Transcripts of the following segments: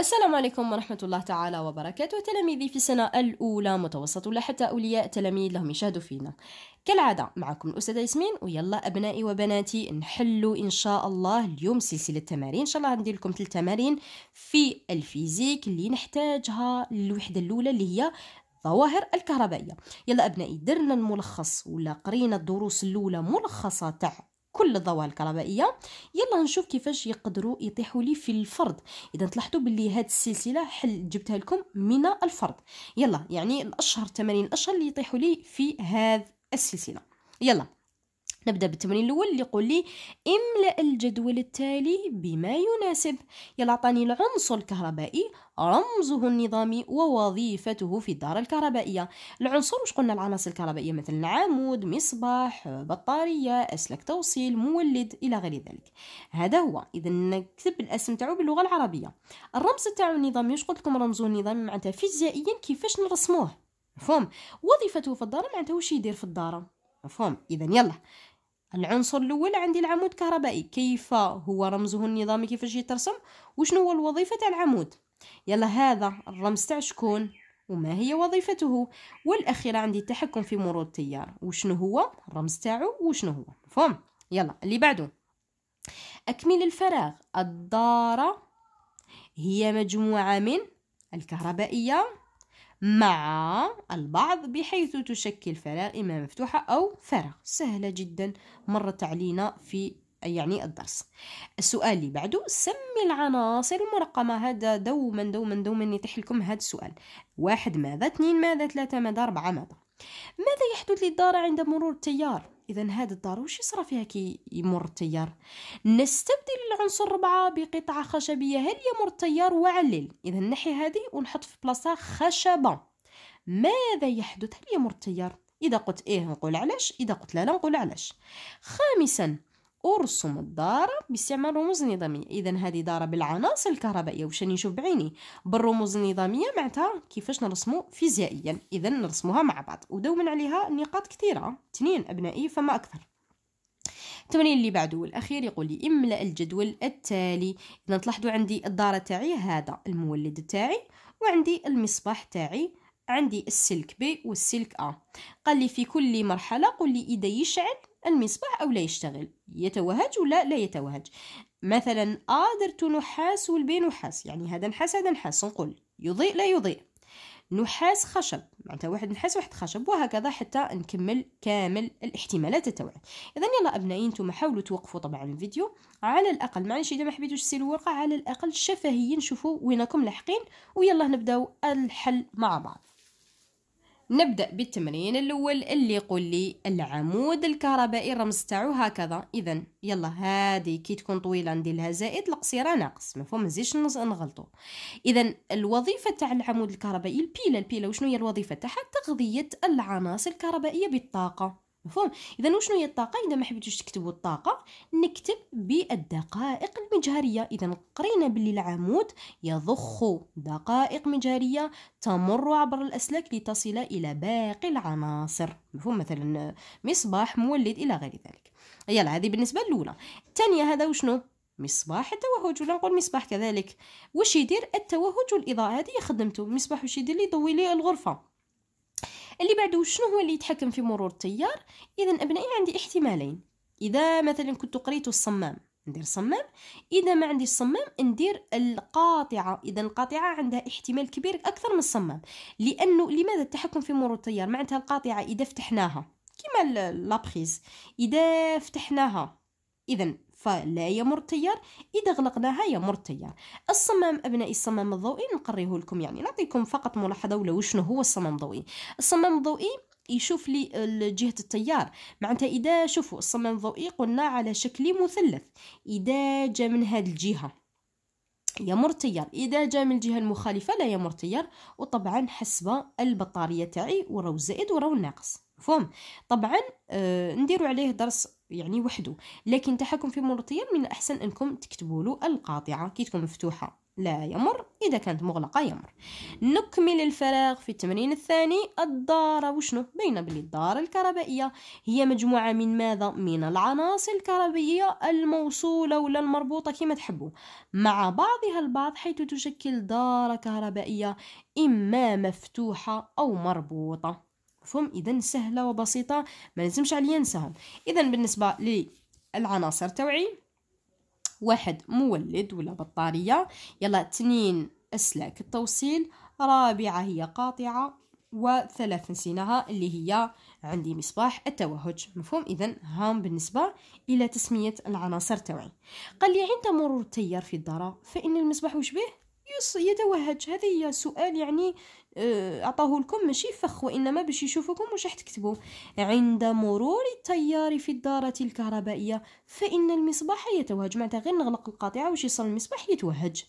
السلام عليكم ورحمة الله تعالى وبركاته تلاميذي في السنة الأولى متوسط ولا حتى أولياء تلاميذ لهم يشاهدوا فينا كالعادة معكم الأستاذة ياسمين ويلا أبنائي وبناتي نحلوا إن شاء الله اليوم سلسلة تمارين إن شاء الله ندير لكم ثلاث تمارين في الفيزيك اللي نحتاجها الوحدة الأولى اللي هي الظواهر الكهربائية يلا أبنائي درنا الملخص ولا قرينا الدروس الأولى ملخصة تاع كل الظواهر الكهربائيه يلا نشوف كيفاش يقدروا يطيحوا لي في الفرد اذا تلاحظوا باللي هاد السلسله حل جبتها لكم من الفرد يلا يعني الاشهر 80 اشهر اللي يطيحوا لي في هذه السلسله يلا نبدأ بالتمرين الأول اللي يقول لي املأ الجدول التالي بما يناسب يلا عطاني العنصر الكهربائي رمزه النظامي ووظيفته في الدارة الكهربائية العنصر واش قلنا العناصر الكهربائية مثل عمود مصباح بطارية أسلاك توصيل مولد إلى غير ذلك هذا هو إذا نكتب الاسم تاعو باللغة العربية الرمز تاعو النظامي واش قلت لكم رمزه النظامي معناتها فيزيائيا كيفاش نرسموه مفهوم وظيفته في الدارة معناتها واش يدير في الدارة مفهوم اذا يلا العنصر الاول عندي العمود الكهربائي كيف هو رمزه النظامي كيفاش يترسم وشنو هو الوظيفه تاع العمود يلا هذا الرمز تاع شكون وما هي وظيفته والاخيره عندي التحكم في مرور التيار وشنو هو الرمز تاعو وشنو هو مفهوم يلا اللي بعده اكمل الفراغ الداره هي مجموعه من الكهربائيه مع البعض بحيث تشكل فراغ إما مفتوحة أو فراغ سهلة جدا مرت علينا في يعني الدرس السؤال اللي بعده سمي العناصر المرقمة هذا دوما دوما دوما يطيح لكم هذا السؤال واحد ماذا اثنين ماذا ثلاثة ماذا أربعة ماذا ماذا يحدث للدار عند مرور التيار اذا هاد الدار واش يصرى فيها كي يمر التيار نستبدل العنصر ربعة بقطعه خشبيه هل يمر التيار وعلل اذا نحي هذه ونحط في بلاصه خشبه ماذا يحدث هل يمر التيار اذا قلت ايه نقول علاش اذا قلت لا لا نقول علاش خامسا أرسم الدار باستعمال رموز نظامية إذا هذه دارة بالعناصر الكهربائية واش راني نشوف بعيني بالرموز النظامية معناتها كيفاش نرسمو فيزيائيا إذا نرسموها مع بعض ودوما عليها نقاط كثيرة تنين أبنائي فما أكثر التمرين اللي بعده والاخير يقول لي املا الجدول التالي اذا تلاحظوا عندي الداره تاعي هذا المولد تاعي وعندي المصباح تاعي عندي السلك بي والسلك أ قال لي في كل مرحلة قل لي إذا يشعل المصباح أو لا يشتغل يتوهج ولا لا يتوهج مثلا أ درت نحاس والبي نحاس يعني هذا نحاس هذا نحاس نقول يضيء لا يضيء نحاس خشب معناتها واحد نحاس واحد خشب وهكذا حتى نكمل كامل الاحتمالات التوعية اذا يلا ابنائي انتم حاولوا توقفوا طبعا الفيديو على الاقل معليش اذا ما حبيتوش تسيروا الورقه على الاقل شفهيا شوفوا وينكم لاحقين ويلا نبداو الحل مع بعض نبدأ بالتمرين الأول اللي يقول لي العمود الكهربائي الرمز تاعو هكذا إذا يلا هذه كي تكون طويلة ندير لها زائد القصيرة ناقص مفهوم مزيش نغلطو إذا الوظيفة تاع العمود الكهربائي البيلة البيلة وشنو هي الوظيفة تاعها تغذية العناصر الكهربائية بالطاقة مفهوم اذا وشنو هي الطاقه اذا ما حبيتوش تكتبوا الطاقه نكتب بالدقائق المجهريه اذا قرينا باللي العمود يضخ دقائق مجهريه تمر عبر الاسلاك لتصل الى باقي العناصر مفهوم مثلا مصباح مولد الى غير ذلك يلا هذه بالنسبه الاولى الثانيه هذا وشنو مصباح التوهج ولا نقول مصباح كذلك واش يدير التوهج والاضاءه هذه خدمته مصباح واش يدير لي يضوي لي الغرفه اللي بعده شنو هو اللي يتحكم في مرور التيار اذا ابنائي عندي احتمالين اذا مثلا كنت قريت الصمام ندير صمام اذا ما عندي الصمام ندير القاطعه اذا القاطعه عندها احتمال كبير اكثر من الصمام لانه لماذا التحكم في مرور التيار معناتها القاطعه اذا فتحناها كما لابريز اذا فتحناها اذا فلا يمر التيار اذا غلقناها يمر التيار الصمام ابنائي الصمام الضوئي نقريه لكم يعني نعطيكم فقط ملاحظه ولا شنو هو الصمام الضوئي الصمام الضوئي يشوف لي جهة التيار معناتها إذا شوفوا الصمام الضوئي قلنا على شكل مثلث إذا جا من هذه الجهة يمر التيار إذا جاء من الجهة المخالفة لا يمر التيار وطبعا حسب البطارية تاعي وراو زائد وراو ناقص مفهوم طبعا آه نديروا عليه درس يعني وحده لكن تحكم في مرطية من الأحسن أنكم تكتبوا له القاطعة كي تكون مفتوحة لا يمر إذا كانت مغلقة يمر نكمل الفراغ في التمرين الثاني الدارة وشنو بين بلي الدارة الكهربائية هي مجموعة من ماذا من العناصر الكهربائية الموصولة ولا المربوطة كما تحبوا مع بعضها البعض حيث تشكل دارة كهربائية إما مفتوحة أو مربوطة مفهوم اذا سهله وبسيطه ما لازمش عليا ننساهم اذا بالنسبه للعناصر توعي واحد مولد ولا بطاريه يلا اثنين اسلاك التوصيل رابعه هي قاطعه وثلاث نسيناها اللي هي عندي مصباح التوهج مفهوم اذا هام بالنسبه الى تسميه العناصر توعي قال لي عند مرور التيار في الدار فان المصباح وش به يتوهج هذا هي سؤال يعني آه، أعطاه لكم ماشي فخ وإنما باش يشوفكم واش راح تكتبوا عند مرور التيار في الدارة الكهربائية فإن المصباح يتوهج معناتها غير نغلق القاطعة واش يصل المصباح يتوهج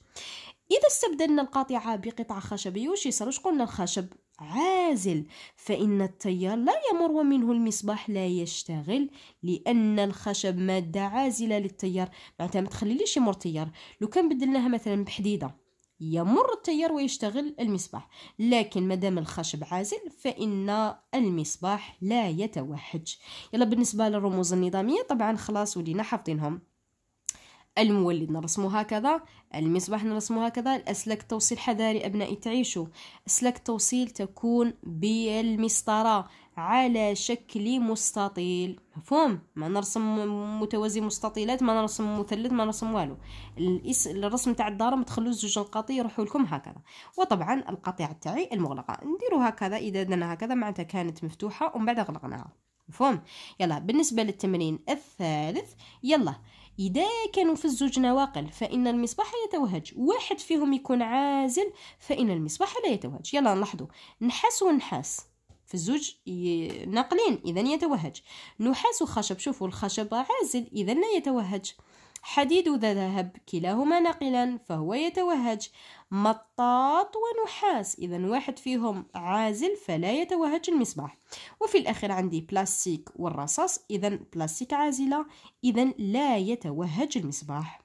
إذا استبدلنا القاطعة بقطعة خشبية واش يصير واش قلنا الخشب عازل فإن التيار لا يمر ومنه المصباح لا يشتغل لأن الخشب مادة عازلة للتيار معناتها ما تخليليش يمر التيار لو كان بدلناها مثلا بحديدة يمر التيار ويشتغل المصباح لكن مادام الخشب عازل فإن المصباح لا يتوهج يلا بالنسبة للرموز النظامية طبعا خلاص ولينا حافظينهم المولد نرسمه هكذا المصباح نرسمه هكذا الأسلاك توصيل حذاري أبنائي تعيشوا أسلاك توصيل تكون بالمسطرة على شكل مستطيل مفهوم ما نرسم متوازي مستطيلات ما نرسم مثلث ما نرسم والو الرسم تاع الدار ما تخلوش زوج نقاط يروحوا لكم هكذا وطبعا القطيعه تاعي المغلقه نديرو هكذا اذا درنا هكذا معناتها كانت مفتوحه ومن بعد غلقناها مفهوم يلا بالنسبه للتمرين الثالث يلا إذا كانوا في الزوج نواقل فإن المصباح يتوهج واحد فيهم يكون عازل فإن المصباح لا يتوهج يلا نلاحظوا نحاس ونحاس في الزوج ناقلين اذا يتوهج نحاس وخشب شوفوا الخشب عازل اذا لا يتوهج حديد ذا ذهب كلاهما ناقلا فهو يتوهج مطاط ونحاس إذا واحد فيهم عازل فلا يتوهج المصباح وفي الأخير عندي بلاستيك والرصاص إذا بلاستيك عازلة إذا لا يتوهج المصباح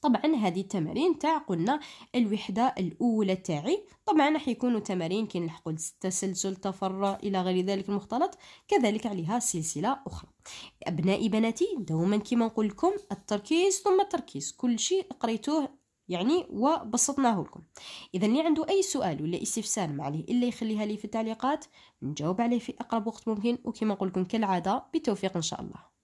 طبعا هذه التمارين تاع قلنا الوحده الاولى تاعي طبعا راح يكونوا تمارين كنلحقوا التسلسل تفرع الى غير ذلك المختلط كذلك عليها سلسله اخرى ابنائي بناتي دوما كما نقول لكم التركيز ثم التركيز كل شيء قريتوه يعني وبسطناه لكم اذا اللي عنده اي سؤال ولا استفسار ما عليه الا يخليها لي في التعليقات نجاوب عليه في اقرب وقت ممكن وكما نقول لكم كالعاده بتوفيق ان شاء الله